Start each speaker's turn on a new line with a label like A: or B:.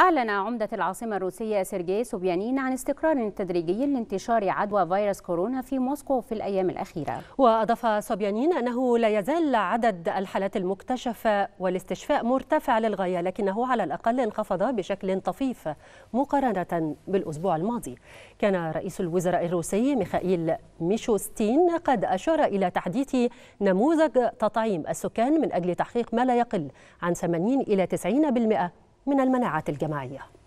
A: أعلن عمدة العاصمة الروسية سيرجي سوبيانين عن استقرار تدريجي لانتشار عدوى فيروس كورونا في موسكو في الأيام الأخيرة
B: وأضاف سوبيانين أنه لا يزال عدد الحالات المكتشفة والاستشفاء مرتفع للغاية لكنه على الأقل انخفض بشكل طفيف مقارنة بالأسبوع الماضي كان رئيس الوزراء الروسي ميخائيل ميشوستين قد أشار إلى تحديث نموذج تطعيم السكان من أجل تحقيق ما لا يقل عن 80 إلى 90% من المناعة الجماعيه